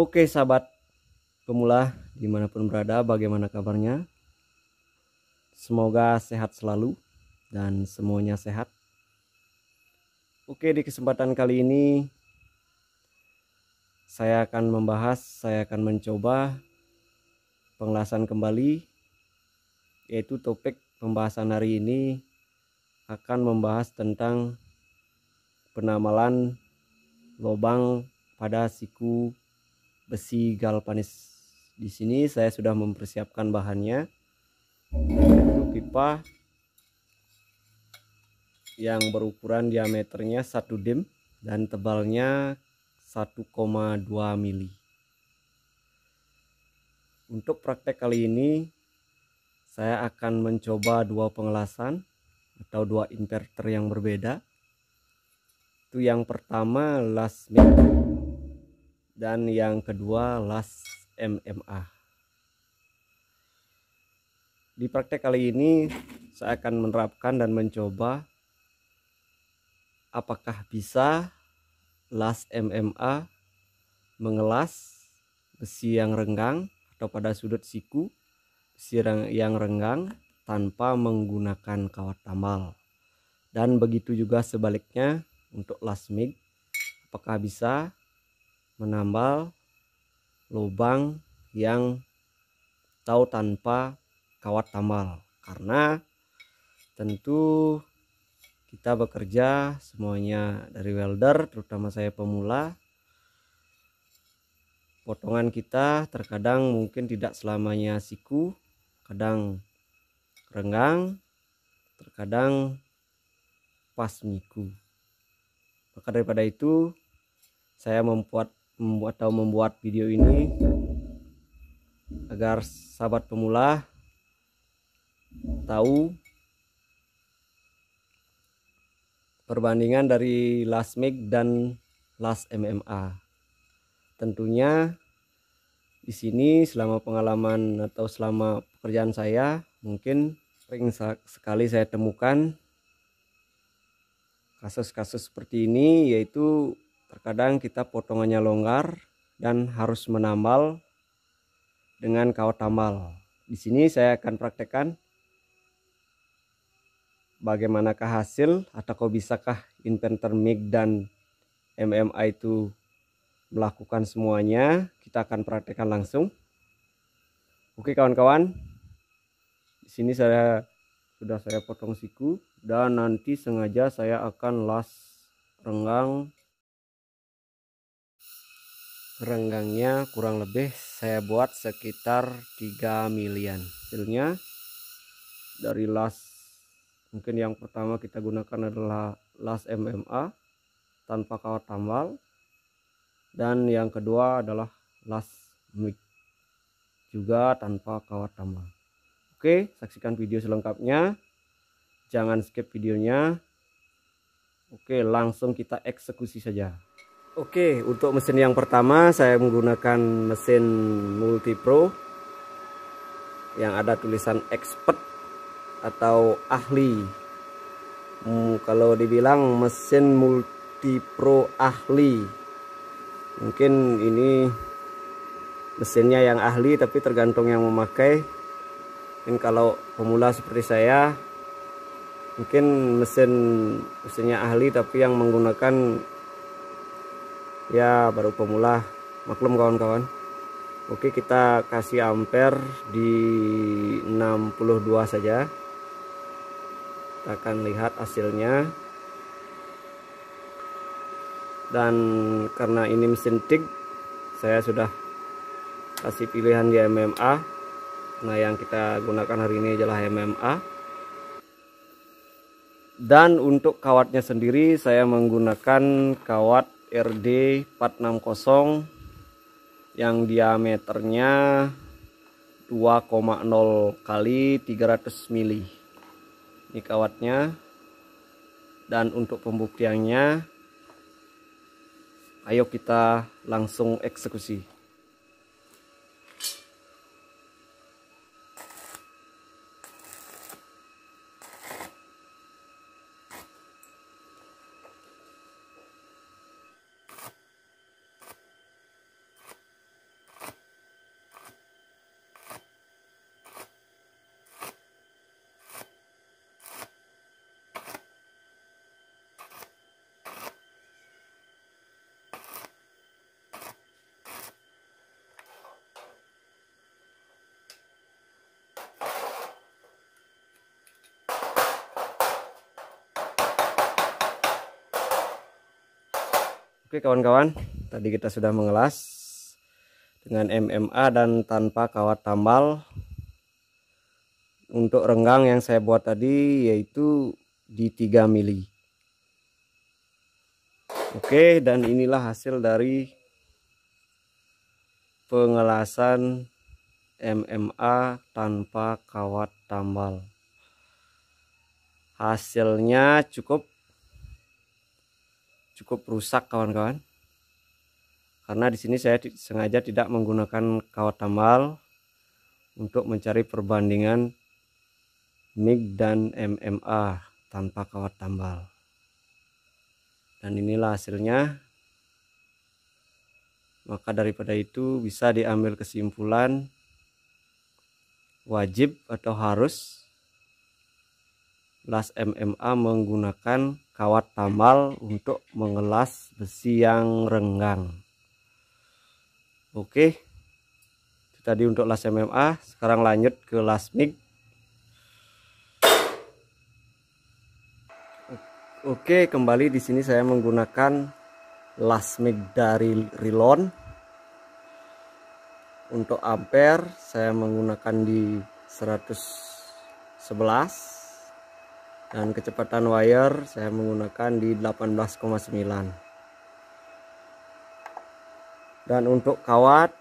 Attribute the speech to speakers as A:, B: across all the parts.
A: Oke sahabat pemula dimanapun berada bagaimana kabarnya Semoga sehat selalu dan semuanya sehat Oke di kesempatan kali ini Saya akan membahas, saya akan mencoba Pengelasan kembali Yaitu topik pembahasan hari ini Akan membahas tentang penamalan lobang pada siku besi galvanis di sini saya sudah mempersiapkan bahannya yaitu pipa yang berukuran diameternya 1 dim dan tebalnya 1,2 mili untuk praktek kali ini saya akan mencoba dua pengelasan atau dua inverter yang berbeda itu yang pertama last minute dan yang kedua las MMA. Di praktek kali ini saya akan menerapkan dan mencoba apakah bisa las MMA mengelas besi yang renggang atau pada sudut siku besi yang renggang tanpa menggunakan kawat tambal. Dan begitu juga sebaliknya untuk las mig apakah bisa menambal lubang yang tahu tanpa kawat tambal karena tentu kita bekerja semuanya dari welder terutama saya pemula potongan kita terkadang mungkin tidak selamanya siku kadang renggang terkadang pas miku maka daripada itu saya membuat membuat atau membuat video ini agar sahabat pemula tahu perbandingan dari las mic dan las MMA. Tentunya di sini selama pengalaman atau selama pekerjaan saya mungkin sering sekali saya temukan kasus-kasus seperti ini yaitu terkadang kita potongannya longgar dan harus menambal dengan kawat tambal di sini saya akan praktekkan bagaimanakah hasil atau kau bisakah inverter MIG dan MMI itu melakukan semuanya kita akan praktekkan langsung oke kawan-kawan di sini saya sudah saya potong siku dan nanti sengaja saya akan las renggang renggangnya kurang lebih saya buat sekitar 3 milian hasilnya dari las mungkin yang pertama kita gunakan adalah las MMA tanpa kawat tambal dan yang kedua adalah las mic juga tanpa kawat tambal oke saksikan video selengkapnya jangan skip videonya oke langsung kita eksekusi saja Oke, untuk mesin yang pertama saya menggunakan mesin Multi Pro yang ada tulisan expert atau ahli. Hmm, kalau dibilang mesin Multi Pro ahli. Mungkin ini mesinnya yang ahli tapi tergantung yang memakai. Mungkin kalau pemula seperti saya mungkin mesin mesinnya ahli tapi yang menggunakan ya baru pemula maklum kawan-kawan Oke kita kasih ampere di 62 saja kita akan lihat hasilnya dan karena ini mesin TIG saya sudah kasih pilihan di MMA nah yang kita gunakan hari ini adalah MMA dan untuk kawatnya sendiri saya menggunakan kawat RD 460 yang diameternya 2,0 kali 300 mili ini kawatnya dan untuk pembuktiannya ayo kita langsung eksekusi Oke kawan-kawan, tadi kita sudah mengelas dengan MMA dan tanpa kawat tambal. Untuk renggang yang saya buat tadi yaitu di 3 mili. Oke, dan inilah hasil dari pengelasan MMA tanpa kawat tambal. Hasilnya cukup cukup rusak kawan-kawan karena di sini saya sengaja tidak menggunakan kawat tambal untuk mencari perbandingan MIG dan MMA tanpa kawat tambal dan inilah hasilnya maka daripada itu bisa diambil kesimpulan wajib atau harus las MMA menggunakan kawat tambal untuk mengelas besi yang renggang oke itu tadi untuk las MMA sekarang lanjut ke las MIG oke kembali di sini saya menggunakan las MIG dari Rilon untuk ampere saya menggunakan di 111 dan kecepatan wire saya menggunakan di 18,9 dan untuk kawat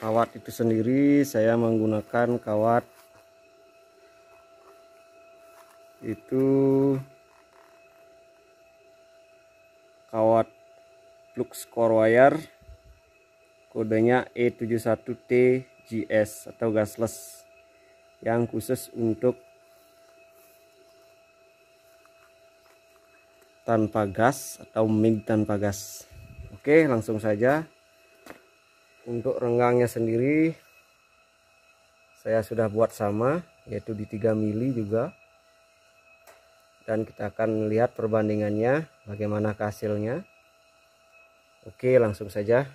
A: kawat itu sendiri saya menggunakan kawat itu kawat flux core wire kodenya E71TGS atau gasless yang khusus untuk tanpa gas atau MIG tanpa gas oke langsung saja untuk renggangnya sendiri saya sudah buat sama yaitu di 3 mili juga dan kita akan lihat perbandingannya bagaimana hasilnya oke langsung saja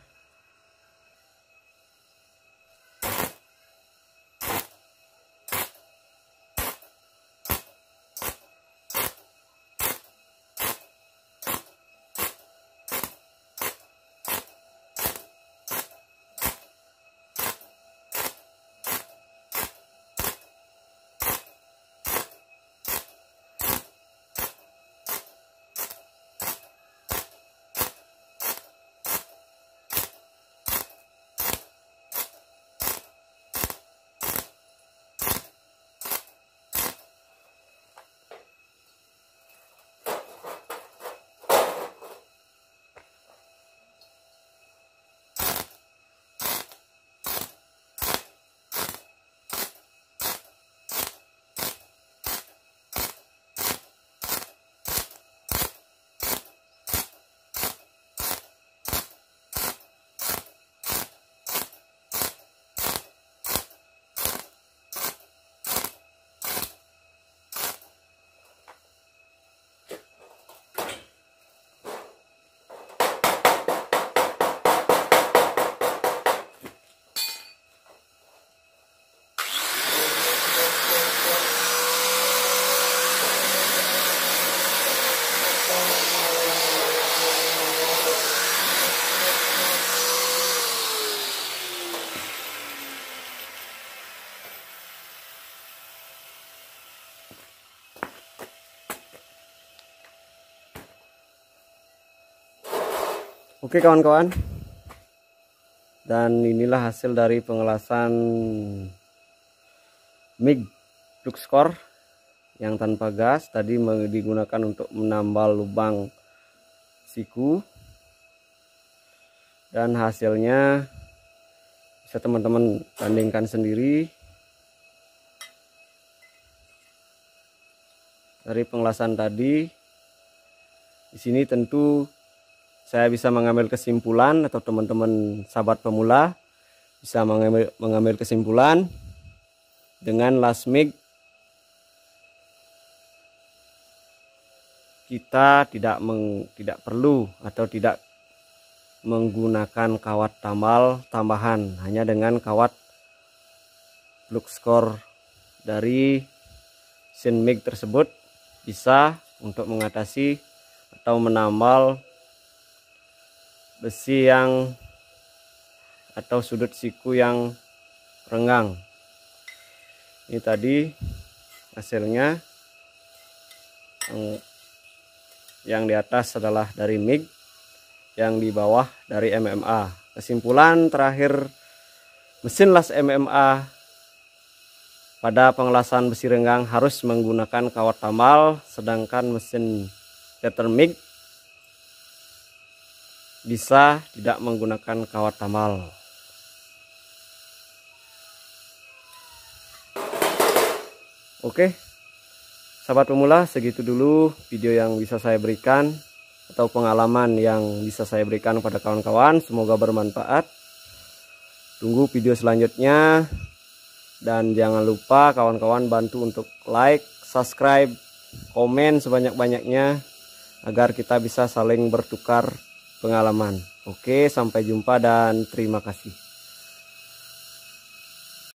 A: Oke kawan-kawan dan inilah hasil dari pengelasan MIG Luxcore yang tanpa gas tadi digunakan untuk menambal lubang siku dan hasilnya bisa teman-teman bandingkan sendiri dari pengelasan tadi di sini tentu saya bisa mengambil kesimpulan atau teman-teman sahabat pemula bisa mengambil, mengambil kesimpulan dengan last mic kita tidak meng, tidak perlu atau tidak menggunakan kawat tambal tambahan hanya dengan kawat look score dari sin mic tersebut bisa untuk mengatasi atau menambal besi yang atau sudut siku yang renggang ini tadi hasilnya yang, di atas adalah dari MIG yang di bawah dari MMA kesimpulan terakhir mesin las MMA pada pengelasan besi renggang harus menggunakan kawat tamal sedangkan mesin Peter bisa tidak menggunakan kawat tamal. oke sahabat pemula segitu dulu video yang bisa saya berikan atau pengalaman yang bisa saya berikan pada kawan-kawan semoga bermanfaat tunggu video selanjutnya dan jangan lupa kawan-kawan bantu untuk like subscribe komen sebanyak-banyaknya agar kita bisa saling bertukar pengalaman. Oke, sampai jumpa dan terima kasih.